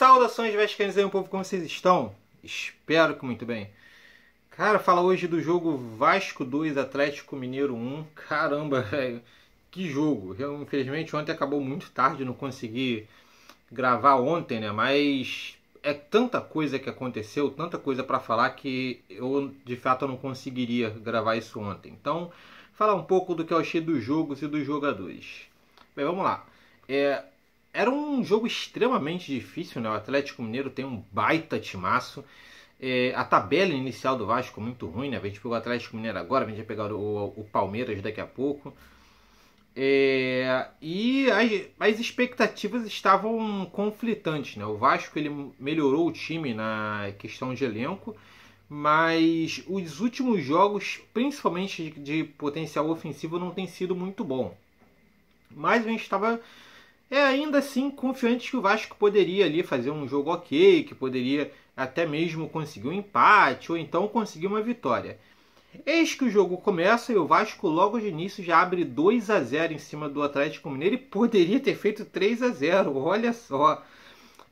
Saudações Vascaínos aí, um povo, como vocês estão? Espero que muito bem. Cara, fala hoje do jogo Vasco 2, Atlético Mineiro 1. Caramba, velho, que jogo. Eu, infelizmente, ontem acabou muito tarde, não consegui gravar ontem, né? Mas é tanta coisa que aconteceu, tanta coisa para falar que eu, de fato, não conseguiria gravar isso ontem. Então, falar um pouco do que eu achei dos jogos e dos jogadores. Bem, vamos lá. É, era um jogo extremamente difícil, né? O Atlético Mineiro tem um baita timaço. É, a tabela inicial do Vasco é muito ruim, né? A gente pegou o Atlético Mineiro agora, a gente ia pegar o, o Palmeiras daqui a pouco. É, e as, as, expectativas estavam conflitantes, né? O Vasco ele melhorou o time na questão de elenco, mas os últimos jogos, principalmente de, de potencial ofensivo, não tem sido muito bom. Mas a gente estava é ainda assim confiante que o Vasco poderia ali fazer um jogo ok, que poderia até mesmo conseguir um empate ou então conseguir uma vitória. Eis que o jogo começa e o Vasco logo de início já abre 2 a 0 em cima do Atlético Mineiro e poderia ter feito 3 a 0. Olha só.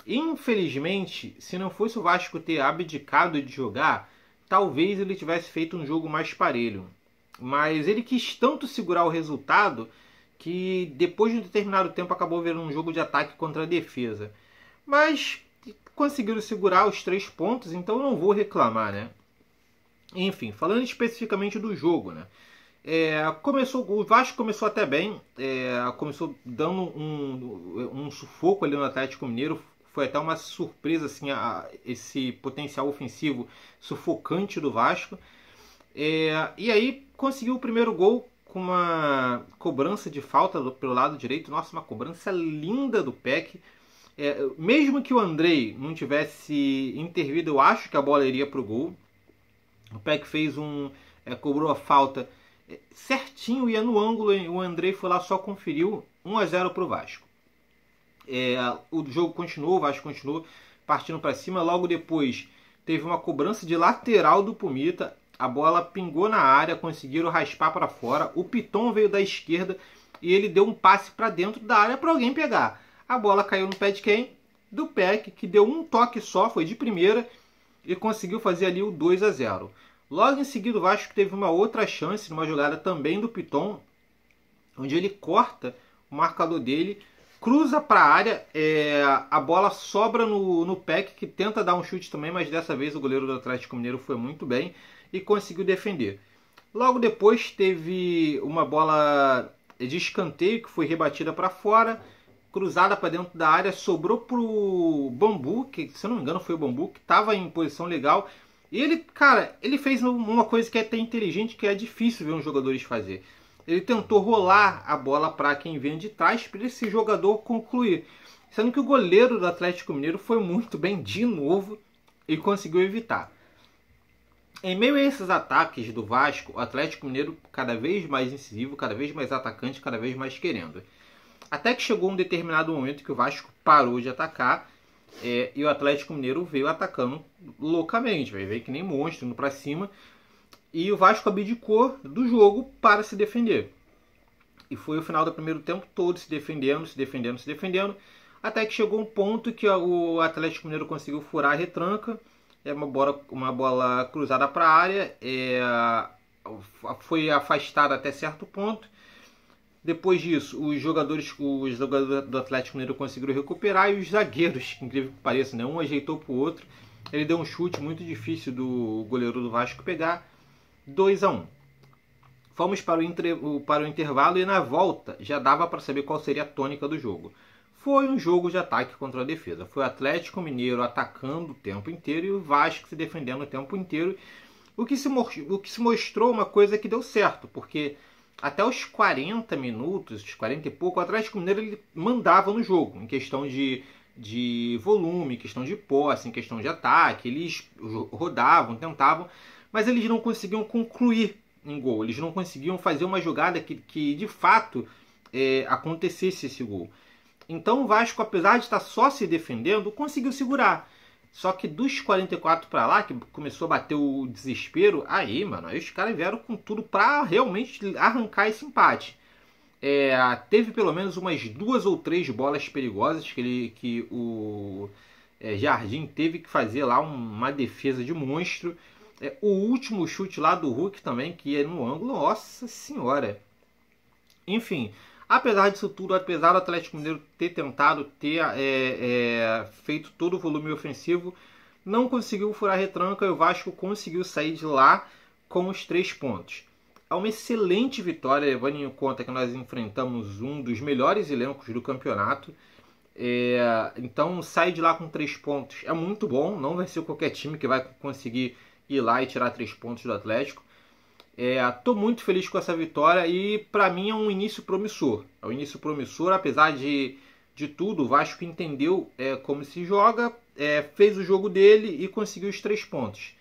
Infelizmente, se não fosse o Vasco ter abdicado de jogar, talvez ele tivesse feito um jogo mais parelho. Mas ele quis tanto segurar o resultado que depois de um determinado tempo acabou virando um jogo de ataque contra a defesa. Mas conseguiram segurar os três pontos, então não vou reclamar, né? Enfim, falando especificamente do jogo, né? É, começou, o Vasco começou até bem, é, começou dando um, um sufoco ali no Atlético Mineiro. Foi até uma surpresa assim, a, esse potencial ofensivo sufocante do Vasco. É, e aí conseguiu o primeiro gol com uma cobrança de falta pelo lado direito. Nossa, uma cobrança linda do Peck. É, mesmo que o Andrei não tivesse intervido, eu acho que a bola iria para o gol. O Peck fez um. É, cobrou a falta é, certinho, ia é no ângulo. O Andrei foi lá, só conferiu 1 a 0 para o Vasco. É, o jogo continuou, o Vasco continuou partindo para cima. Logo depois teve uma cobrança de lateral do Pumita. A bola pingou na área, conseguiram raspar para fora. O Piton veio da esquerda e ele deu um passe para dentro da área para alguém pegar. A bola caiu no pé de quem? Do Peck, que deu um toque só, foi de primeira e conseguiu fazer ali o 2 a 0. Logo em seguida, o Vasco teve uma outra chance numa jogada também do Piton, onde ele corta o marcador dele, cruza para a área, é, a bola sobra no, no Peck, que tenta dar um chute também, mas dessa vez o goleiro do Atlético Mineiro foi muito bem e conseguiu defender. Logo depois teve uma bola de escanteio que foi rebatida para fora, cruzada para dentro da área, sobrou para o Bambu, que se não me engano foi o Bambu, que estava em posição legal. E ele, cara, ele fez uma coisa que é até inteligente, que é difícil ver uns jogadores fazer. Ele tentou rolar a bola para quem vem de trás para esse jogador concluir. Sendo que o goleiro do Atlético Mineiro foi muito bem de novo e conseguiu evitar. Em meio a esses ataques do Vasco, o Atlético Mineiro cada vez mais incisivo, cada vez mais atacante, cada vez mais querendo. Até que chegou um determinado momento que o Vasco parou de atacar é, e o Atlético Mineiro veio atacando loucamente, veio que nem monstro, indo para cima. E o Vasco abdicou do jogo para se defender. E foi o final do primeiro tempo todo se defendendo, se defendendo, se defendendo. Até que chegou um ponto que o Atlético Mineiro conseguiu furar a retranca é uma bola, uma bola cruzada para a área, é, foi afastada até certo ponto. Depois disso, os jogadores, os jogadores do Atlético Mineiro conseguiram recuperar e os zagueiros, incrível que pareça, né? um ajeitou para o outro. Ele deu um chute muito difícil do goleiro do Vasco pegar. 2 a 1 um. Fomos para o, para o intervalo e na volta já dava para saber qual seria a tônica do jogo foi um jogo de ataque contra a defesa. Foi o Atlético Mineiro atacando o tempo inteiro e o Vasco se defendendo o tempo inteiro. O que se, o que se mostrou uma coisa que deu certo, porque até os 40 minutos, os 40 e pouco, o Atlético Mineiro ele mandava no jogo, em questão de, de volume, em questão de posse, em questão de ataque. Eles rodavam, tentavam, mas eles não conseguiam concluir em gol. Eles não conseguiam fazer uma jogada que, que de fato é, acontecesse esse gol. Então o Vasco, apesar de estar só se defendendo, conseguiu segurar. Só que dos 44 para lá, que começou a bater o desespero, aí, mano, aí os caras vieram com tudo para realmente arrancar esse empate. É, teve pelo menos umas duas ou três bolas perigosas que, ele, que o é, Jardim teve que fazer lá uma defesa de monstro. É, o último chute lá do Hulk também, que é no ângulo, nossa senhora. Enfim, Apesar disso tudo, apesar do Atlético Mineiro ter tentado, ter é, é, feito todo o volume ofensivo, não conseguiu furar retranca e o Vasco conseguiu sair de lá com os três pontos. É uma excelente vitória, levando em conta que nós enfrentamos um dos melhores elencos do campeonato. É, então, sair de lá com três pontos é muito bom. Não vai ser qualquer time que vai conseguir ir lá e tirar três pontos do Atlético. É, muito feliz com essa vitória e para mim é um início promissor. É um início promissor, apesar de, de tudo, o Vasco entendeu é, como se joga, é, fez o jogo dele e conseguiu os três pontos.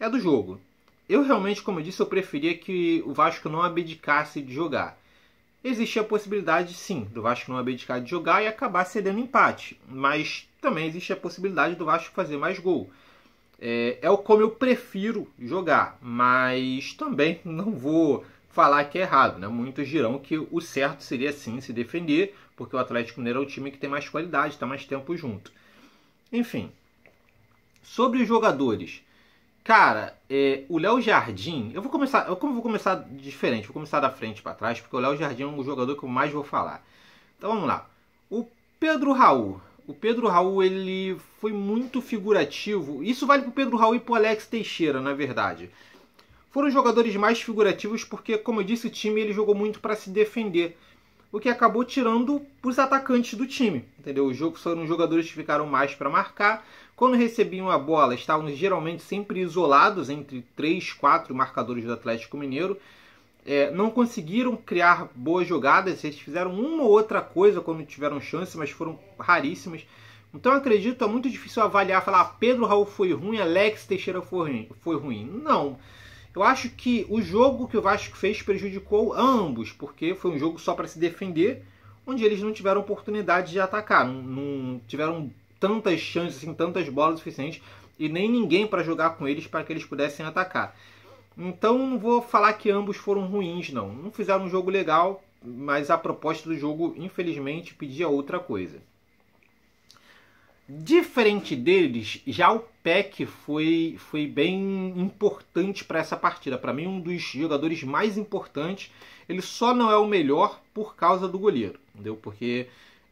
É do jogo. Eu realmente, como eu disse, eu preferia que o Vasco não abdicasse de jogar. Existe a possibilidade, sim, do Vasco não abdicar de jogar e acabar cedendo empate, mas também existe a possibilidade do Vasco fazer mais gol. É, é o como eu prefiro jogar, mas também não vou falar que é errado, né? Muitos dirão que o certo seria sim se defender, porque o Atlético Mineiro é o time que tem mais qualidade, está mais tempo junto. Enfim, sobre os jogadores, cara, é, o Léo Jardim, eu vou começar, eu vou começar diferente, vou começar da frente para trás, porque o Léo Jardim é um jogador que eu mais vou falar. Então vamos lá. O Pedro Raul, o Pedro Raul ele foi muito figurativo. Isso vale para o Pedro Raul e para o Alex Teixeira, na é verdade. Foram jogadores mais figurativos porque, como eu disse, o time ele jogou muito para se defender, o que acabou tirando os atacantes do time, entendeu? O jogo foram jogadores que ficaram mais para marcar. Quando recebiam a bola, estavam geralmente sempre isolados entre três, quatro marcadores do Atlético Mineiro é, não conseguiram criar boas jogadas, eles fizeram uma ou outra coisa quando tiveram chance, mas foram raríssimas. Então acredito, é muito difícil avaliar, falar ah, Pedro Raul foi ruim, Alex Teixeira foi ruim. Foi ruim. Não. Eu acho que o jogo que o Vasco fez prejudicou ambos, porque foi um jogo só para se defender, onde eles não tiveram oportunidade de atacar, não, não tiveram tantas chances, assim, tantas bolas suficientes e nem ninguém para jogar com eles para que eles pudessem atacar. Então não vou falar que ambos foram ruins, não. Não fizeram um jogo legal, mas a proposta do jogo, infelizmente, pedia outra coisa. Diferente deles, já o Peck foi, foi bem importante para essa partida. Para mim, um dos jogadores mais importantes. Ele só não é o melhor por causa do goleiro, entendeu? Porque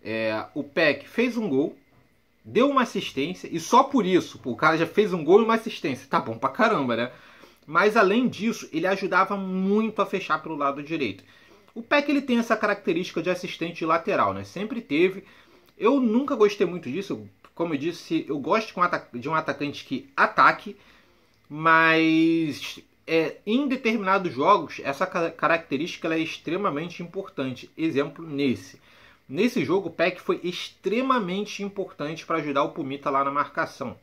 é, o Peck fez um gol, deu uma assistência, e só por isso, o cara já fez um gol e uma assistência. Tá bom pra caramba, né? Mas além disso, ele ajudava muito a fechar pelo lado direito. O Peck ele tem essa característica de assistente lateral, né? Sempre teve. Eu nunca gostei muito disso. Como eu disse, eu gosto de um atacante que ataque, mas é, em determinados jogos essa característica é extremamente importante. Exemplo nesse. Nesse jogo, o Peck foi extremamente importante para ajudar o Pumita lá na marcação.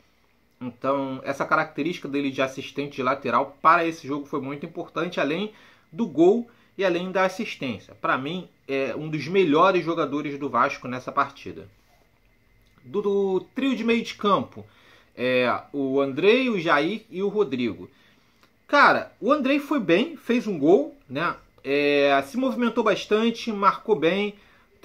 Então, essa característica dele de assistente de lateral para esse jogo foi muito importante, além do gol e além da assistência. Para mim, é um dos melhores jogadores do Vasco nessa partida. Do, do trio de meio de campo, é, o Andrei, o Jair e o Rodrigo. Cara, o Andrei foi bem, fez um gol, né? É, se movimentou bastante, marcou bem,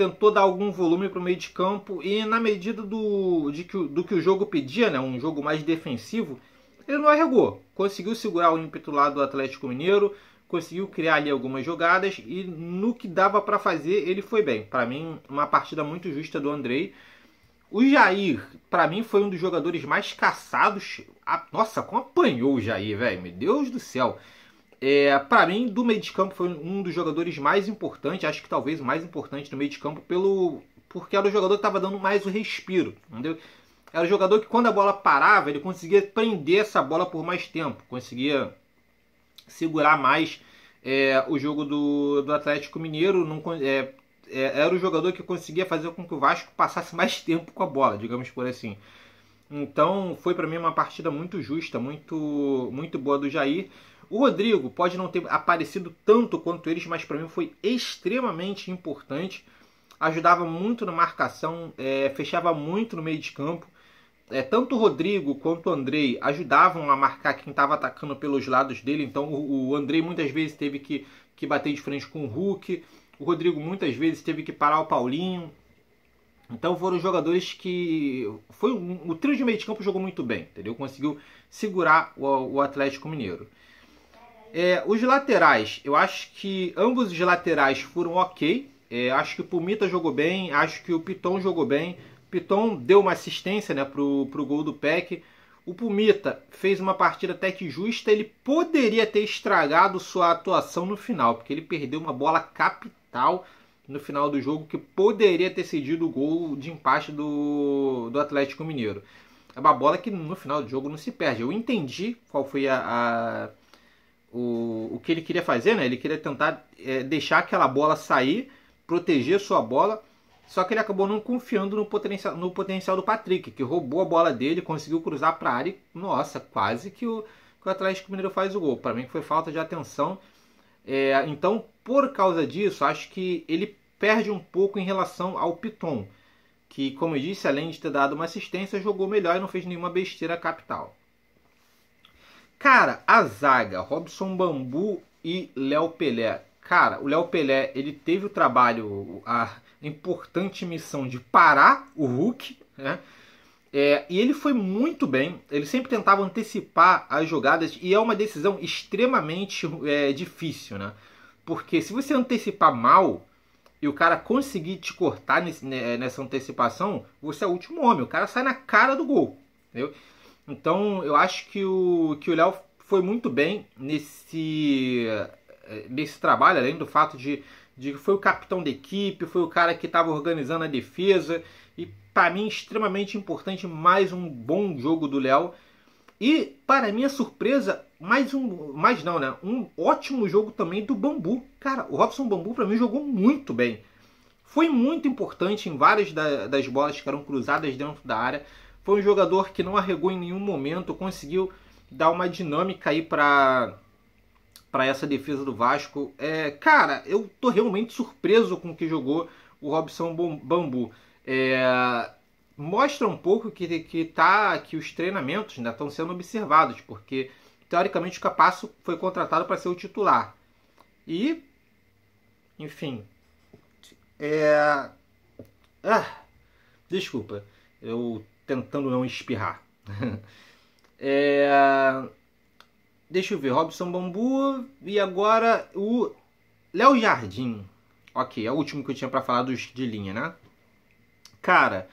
tentou dar algum volume para o meio de campo e na medida do, de que, do que o jogo pedia, né, um jogo mais defensivo, ele não arregou. Conseguiu segurar o ímpeto lá do Atlético Mineiro, conseguiu criar ali algumas jogadas e no que dava para fazer ele foi bem. Para mim, uma partida muito justa do Andrei. O Jair, para mim, foi um dos jogadores mais caçados. nossa, como apanhou o Jair, velho. Meu Deus do céu. É, para mim, do meio de campo foi um dos jogadores mais importantes, acho que talvez o mais importante do meio de campo, pelo porque era o jogador que estava dando mais o respiro, entendeu? Era o jogador que quando a bola parava, ele conseguia prender essa bola por mais tempo, conseguia segurar mais é, o jogo do, do Atlético Mineiro, não, é, é, era o jogador que conseguia fazer com que o Vasco passasse mais tempo com a bola, digamos por assim. Então foi para mim uma partida muito justa, muito muito boa do Jair. O Rodrigo pode não ter aparecido tanto quanto eles, mas para mim foi extremamente importante. Ajudava muito na marcação, é, fechava muito no meio de campo. É, tanto o Rodrigo quanto o Andrei ajudavam a marcar quem estava atacando pelos lados dele. Então o, o Andrei muitas vezes teve que, que bater de frente com o Hulk. O Rodrigo muitas vezes teve que parar o Paulinho. Então foram jogadores que. Foi um, o trio de meio de campo jogou muito bem, entendeu? Conseguiu segurar o, o Atlético Mineiro. É, os laterais, eu acho que ambos os laterais foram ok. É, acho que o Pumita jogou bem, acho que o Piton jogou bem. Piton deu uma assistência né, pro, pro gol do Peck. O Pumita fez uma partida até que justa. Ele poderia ter estragado sua atuação no final, porque ele perdeu uma bola capital no final do jogo que poderia ter cedido o gol de empate do, do Atlético Mineiro. É uma bola que no final do jogo não se perde. Eu entendi qual foi a, a o, o que ele queria fazer, né? Ele queria tentar é, deixar aquela bola sair, proteger sua bola, só que ele acabou não confiando no potencial, no potencial do Patrick, que roubou a bola dele, conseguiu cruzar para a área e, nossa, quase que o, que o Atlético Mineiro faz o gol. Para mim foi falta de atenção. É, então, por causa disso, acho que ele perde um pouco em relação ao Piton, que, como eu disse, além de ter dado uma assistência, jogou melhor e não fez nenhuma besteira capital. Cara, a zaga, Robson Bambu e Léo Pelé. Cara, o Léo Pelé, ele teve o trabalho, a importante missão de parar o Hulk, né? É, e ele foi muito bem, ele sempre tentava antecipar as jogadas e é uma decisão extremamente é, difícil, né? Porque se você antecipar mal e o cara conseguir te cortar nesse, né, nessa antecipação, você é o último homem, o cara sai na cara do gol, entendeu? Então eu acho que o que o Léo foi muito bem nesse eh, nesse trabalho, além do fato de, de que foi o capitão da equipe, foi o cara que estava organizando a defesa e para mim extremamente importante mais um bom jogo do Léo. E para minha surpresa, mais um, mais não, né? Um ótimo jogo também do Bambu. Cara, o Robson Bambu para mim jogou muito bem. Foi muito importante em várias da, das bolas que eram cruzadas dentro da área. Foi um jogador que não arregou em nenhum momento, conseguiu dar uma dinâmica aí para para essa defesa do Vasco. É, cara, eu tô realmente surpreso com o que jogou o Robson Bambu. É, mostra um pouco que, que, tá, que os treinamentos ainda né, estão sendo observados, porque teoricamente o Capasso foi contratado para ser o titular. E, enfim, é... Ah, desculpa, eu tentando não espirrar. é... Deixa eu ver, Robson Bambu e agora o Léo Jardim. Ok, é o último que eu tinha para falar dos de linha, né? Cara,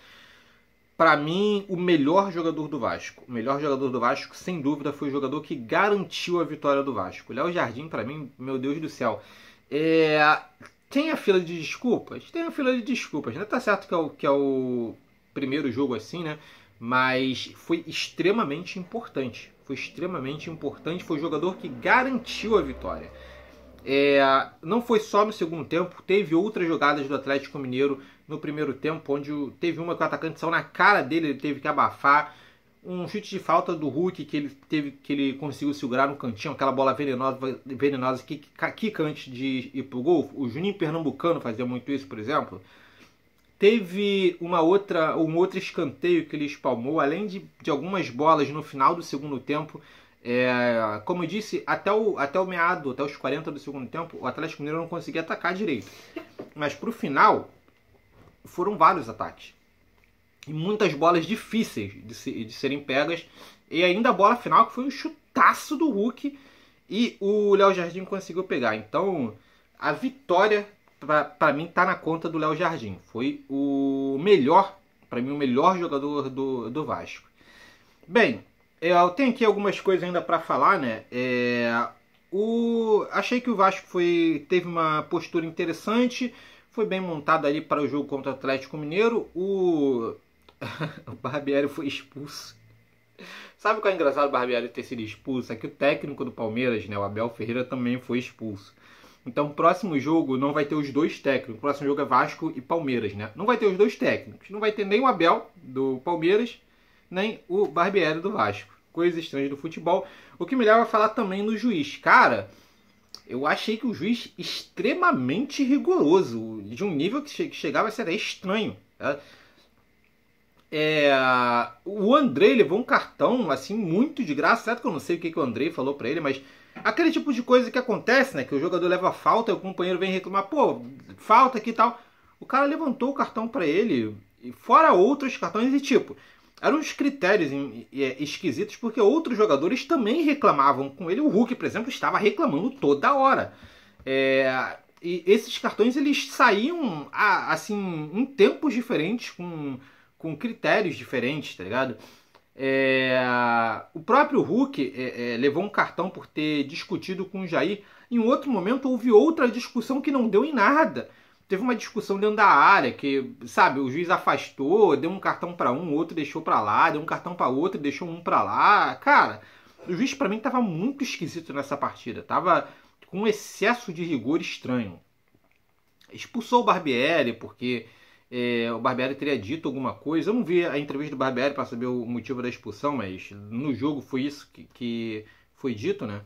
para mim, o melhor jogador do Vasco. O melhor jogador do Vasco, sem dúvida, foi o jogador que garantiu a vitória do Vasco. Léo Jardim, para mim, meu Deus do céu. É... Tem a fila de desculpas? Tem a fila de desculpas, né? Tá certo que é o, que é o primeiro jogo assim, né? Mas foi extremamente importante. Foi extremamente importante. Foi o jogador que garantiu a vitória. É, não foi só no segundo tempo, teve outras jogadas do Atlético Mineiro no primeiro tempo, onde teve uma que o atacante saiu na cara dele, ele teve que abafar. Um chute de falta do Hulk que ele teve que ele conseguiu segurar no cantinho, aquela bola venenosa, venenosa que, que, que antes de ir pro gol. O Juninho Pernambucano fazia muito isso, por exemplo. Teve uma outra, um outro escanteio que ele espalmou, além de, de algumas bolas no final do segundo tempo. É, como eu disse, até o, até o meado, até os 40 do segundo tempo, o Atlético Mineiro não conseguia atacar direito. Mas pro final, foram vários ataques. E muitas bolas difíceis de, se, de serem pegas. E ainda a bola final, que foi um chutaço do Hulk. E o Léo Jardim conseguiu pegar. Então, a vitória para mim tá na conta do Léo Jardim. Foi o melhor, para mim o melhor jogador do, do Vasco. Bem, eu tenho aqui algumas coisas ainda para falar, né? É, o, achei que o Vasco foi, teve uma postura interessante, foi bem montado ali para o jogo contra o Atlético Mineiro. O, o Barbieri foi expulso. Sabe o que é engraçado o Barbieri ter sido expulso? É que o técnico do Palmeiras, né, o Abel Ferreira, também foi expulso. Então, o próximo jogo não vai ter os dois técnicos. O próximo jogo é Vasco e Palmeiras, né? Não vai ter os dois técnicos. Não vai ter nem o Abel do Palmeiras, nem o Barbieri do Vasco. Coisas estranhas do futebol. O que me leva a falar também no juiz. Cara, eu achei que o juiz extremamente rigoroso, de um nível que chegava a ser estranho. Tá? É, o Andrei levou um cartão assim muito de graça, certo que eu não sei o que, que o Andrei falou para ele, mas Aquele tipo de coisa que acontece, né? Que o jogador leva falta e o companheiro vem reclamar, pô, falta aqui e tal. O cara levantou o cartão para ele, fora outros cartões e tipo. Eram uns critérios é, esquisitos, porque outros jogadores também reclamavam com ele. O Hulk, por exemplo, estava reclamando toda hora. É, e esses cartões eles saíam assim em tempos diferentes, com, com critérios diferentes, tá ligado? É, o próprio Hulk é, é, levou um cartão por ter discutido com o Jair. Em outro momento houve outra discussão que não deu em nada. Teve uma discussão dentro da área que, sabe, o juiz afastou, deu um cartão para um, outro deixou para lá, deu um cartão para outro, deixou um para lá. Cara, o juiz para mim tava muito esquisito nessa partida, tava com um excesso de rigor estranho. Expulsou o Barbieri porque é, o Barbieri teria dito alguma coisa. Eu não vi a entrevista do Barbieri para saber o motivo da expulsão, mas no jogo foi isso que, que foi dito, né?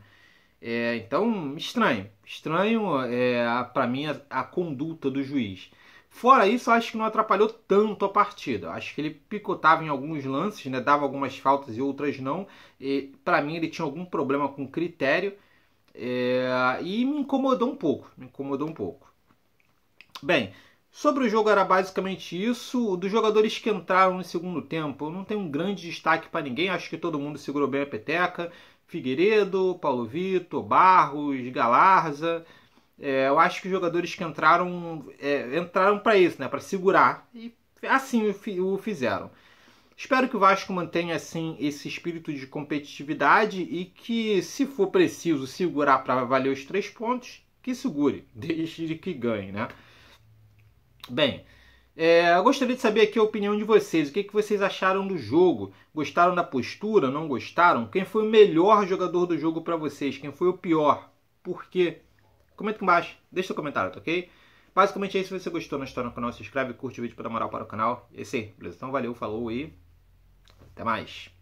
É, então, estranho. Estranho é, para mim a, a, conduta do juiz. Fora isso, acho que não atrapalhou tanto a partida. Acho que ele picotava em alguns lances, né? dava algumas faltas e outras não. Para mim, ele tinha algum problema com critério é, e me incomodou um pouco. Me incomodou um pouco. Bem, Sobre o jogo era basicamente isso. Dos jogadores que entraram no segundo tempo, eu não tenho um grande destaque para ninguém. Acho que todo mundo segurou bem a peteca. Figueiredo, Paulo Vitor, Barros, Galarza. É, eu acho que os jogadores que entraram é, entraram para isso, né? Para segurar. E assim o, o fizeram. Espero que o Vasco mantenha assim esse espírito de competitividade e que, se for preciso segurar para valer os três pontos, que segure, desde que ganhe, né? Bem, é, eu gostaria de saber aqui a opinião de vocês. O que, que vocês acharam do jogo? Gostaram da postura? Não gostaram? Quem foi o melhor jogador do jogo para vocês? Quem foi o pior? Por quê? Comenta aqui embaixo. Deixa seu comentário, tá ok? Basicamente é isso. Se você gostou, não está no canal, se inscreve, curte o vídeo para dar moral para o canal. É isso aí, beleza? Então valeu, falou e até mais.